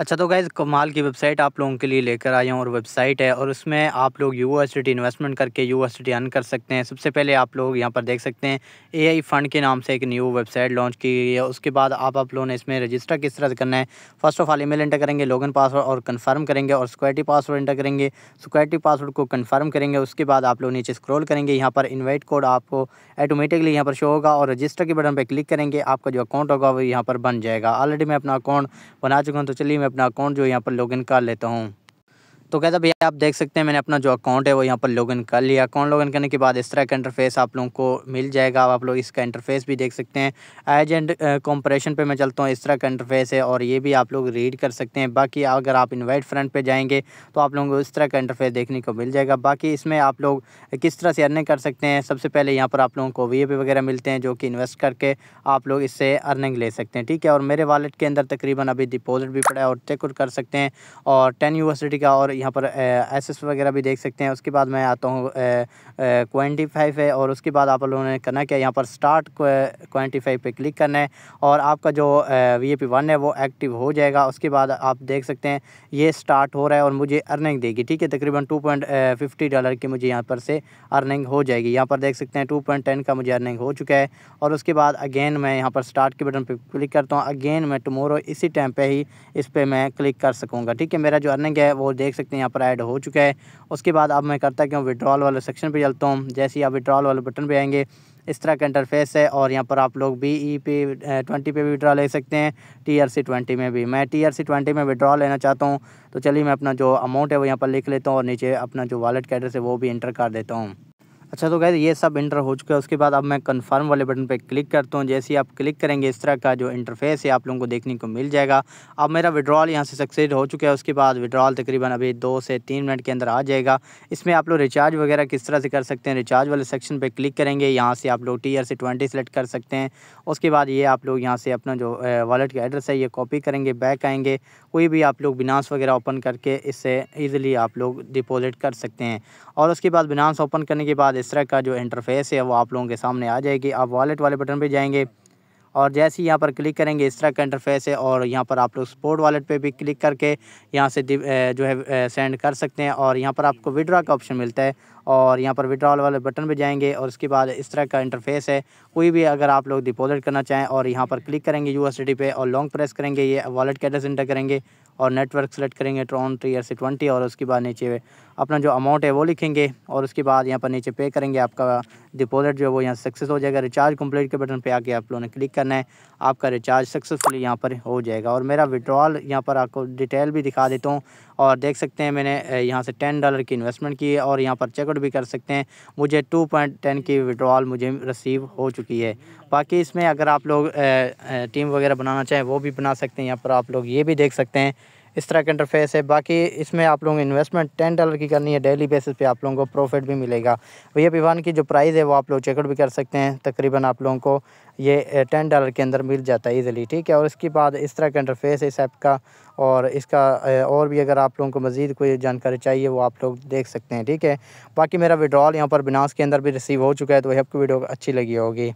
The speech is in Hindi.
अच्छा तो गाइज़ कमाल की वेबसाइट आप लोगों के लिए लेकर आया हूँ और वेबसाइट है और उसमें आप लोग यूनिवर्सिटी इन्वेस्टमेंट करके यूनिवर्सिटी अर्न कर सकते हैं सबसे पहले आप लोग यहाँ पर देख सकते हैं आई फंड के नाम से एक न्यू वेबसाइट लॉन्च की गई है उसके बाद आप आप लोगों ने इसमें रजिस्टर किस तरह से करना है first of all email enter करेंगे लॉगिन पासवर्ड और कन्फर्म करेंगे और सिक्योरिटी पासवर्ड इंटर करेंगे सिक्योरिटी पासवर्ड को कन्फर्म करेंगे उसके बाद आप लोग नीचे स्क्रॉल करेंगे यहाँ पर इन्वाइट कोड आपको ऑटोमेटिकली यहाँ पर शो होगा और रजिस्टर के बटन पर क्लिक करेंगे आपका जो अकाउंट होगा वो यहाँ पर बन जाएगा ऑलरेडी मैं अपना अकाउंट बना चुका हूँ तो चलिए मैं अपना अकाउंट जो यहाँ पर लॉगिन कर लेता हूँ तो कहता भैया आप देख सकते हैं मैंने अपना जो अकाउंट है वो यहाँ पर लॉगिन कर लिया अकाउंट लॉगिन करने के बाद इस तरह का इंटरफेस आप लोगों को मिल जाएगा आप लोग इसका इंटरफेस भी देख सकते हैं एज एंड पर मैं चलता हूँ इस तरह का इंटरफेस है और ये भी आप लोग रीड कर सकते हैं बाकी अगर आप इन्वाइट फ्रंट पर जाएंगे तो आप लोगों को इस तरह का इंटरफेस देखने को मिल जाएगा बाकी इसमें आप लोग किस तरह से अर्निंग कर सकते हैं सबसे पहले यहाँ पर आप लोगों को वी वगैरह मिलते हैं जो कि इन्वेस्ट करके आप लोग इससे अर्निंग ले सकते हैं ठीक है और मेरे वालेट के अंदर तकरीबन अभी डिपॉजिट भी पड़ा है और चेक कर सकते हैं और टेन यूनिवर्सिटी का और यहाँ पर एस वगैरह भी देख सकते हैं उसके बाद मैं आता हूँ क्वेंटी फाइव है और उसके बाद आप लोगों ने करना क्या यहाँ पर स्टार्ट क्वेंटी फाइव पर क्लिक करना है और आपका जो वी ए पी वन है वो एक्टिव हो जाएगा उसके बाद आप देख सकते हैं ये स्टार्ट हो रहा है और मुझे अर्निंग देगी ठीक है तकरीबन टू पॉइंट फिफ्टी डॉलर की मुझे यहाँ पर से अर्निंग हो जाएगी यहाँ पर देख सकते हैं टू पॉइंट टेन का मुझे अर्निंग हो चुका है और उसके बाद अगेन मैं यहाँ पर स्टार्ट के बटन पर क्लिक करता हूँ अगेन मैं टमोरो इसी टाइम पर ही इस पर मैं क्लिक कर सकूँगा ठीक है मेरा जो अर्निंग है वो देख सकते सकते हैं यहाँ पर ऐड हो चुका है उसके बाद अब मैं करता क्यों विड्रॉल वाले सेक्शन पर चलता हूँ जैसे ही आप विड्रॉल वाले बटन पर आएंगे इस तरह का इंटरफेस है और यहाँ पर आप लोग बी ई e पे ट्वेंटी पे भी विड्रॉ ले सकते हैं टी आर सी ट्वेंटी में भी मैं टी आर सी ट्वेंटी में विड्रॉ लेना चाहता हूँ तो चलिए मैं अपना जो अमाउंट है वो यहाँ पर लिख लेता हूँ और नीचे अपना जो वॉलेट का एड्रेस है वो भी इंटर कर देता हूँ अच्छा तो गैस ये सब इंटर हो चुका है उसके बाद अब मैं कंफर्म वाले बटन पे क्लिक करता हूँ जैसे ही आप क्लिक करेंगे इस तरह का जो इंटरफेस है आप लोगों को देखने को मिल जाएगा अब मेरा विड्रॉल यहाँ से सक्सेस हो चुका है उसके बाद विड्रॉल तकरीबन अभी दो से तीन मिनट के अंदर आ जाएगा इसमें आप लोग रिचार्ज वगैरह किस तरह से कर सकते हैं रिचार्ज वाले सेक्शन पर क्लिक करेंगे यहाँ से आप लोग टी से ट्वेंटी सेलेक्ट कर सकते हैं उसके बाद ये आप लोग यहाँ से अपना जो वॉलेट का एड्रेस है ये कॉपी करेंगे बैक आएँगे कोई भी आप लोग बिनास वगैरह ओपन करके इससे ईजिली आप लोग डिपॉजिट कर सकते हैं और उसके बाद बिनास ओपन करने के बाद इस तरह का जो इंटरफेस है वो आप लोगों के सामने आ जाएगी आप वॉलेट वाले बटन पर जाएंगे और जैसे ही यहाँ पर क्लिक करेंगे इस तरह का इंटरफेस है और यहाँ पर आप लोग स्पोर्ट वॉलेट पे भी क्लिक करके यहाँ से जो है सेंड कर सकते हैं और यहाँ पर आपको विड्रा का ऑप्शन मिलता है और यहाँ पर विड्रॉल वाले बटन पर जाएंगे और उसके बाद इस तरह का इंटरफेस है कोई भी अगर आप लोग डिपॉजिट करना चाहें और यहाँ पर क्लिक करेंगे यू पे और लॉन्ग प्रेस करेंगे ये वॉलेट कैडस इंटर करेंगे और नेटवर्क सेलेक्ट करेंगे ट्रॉन टीयर से ट्वेंटी और उसके बाद नीचे अपना जो अमाउंट है वो लिखेंगे और उसके बाद यहाँ पर नीचे पे करेंगे आपका डिपॉजिट जो है वो यहाँ सक्सेस हो जाएगा रिचार्ज कंप्लीट के बटन पे आके आप लोगों ने क्लिक करना है आपका रिचार्ज सक्सेसफुली यहाँ पर हो जाएगा और मेरा विड्रॉल यहाँ पर आपको डिटेल भी दिखा देता हूँ और देख सकते हैं मैंने यहाँ से टेन डॉलर की इन्वेस्टमेंट की है और यहाँ पर चेकआउट डाउनलोड भी कर सकते हैं मुझे टू पॉइंट टेन की विड्रॉल मुझे रिसीव हो चुकी है बाकी इसमें अगर आप लोग टीम वगैरह बनाना चाहें वो भी बना सकते हैं यहाँ पर आप लोग ये भी देख सकते हैं इस तरह का इंटरफेस है बाकी इसमें आप लोगों इन्वेस्टमेंट टेन डॉलर की करनी है डेली बेसिस पे आप लोगों को प्रॉफिट भी मिलेगा भैया पिवान की जो प्राइस है वो आप लोग चेकआउट भी कर सकते हैं तकरीबन आप लोगों को ये टेन डॉलर के अंदर मिल जाता है ईजिली ठीक है और इसके बाद इस तरह का इंटरफेस है इस ऐप का और इसका और भी अगर आप लोगों को मज़ीद कोई जानकारी चाहिए वो आप लोग देख सकते हैं ठीक है बाकी मेरा विड्रॉल यहाँ पर बिनास के अंदर भी रिसीव हो चुका है तो वह आपको वीडियो अच्छी लगी होगी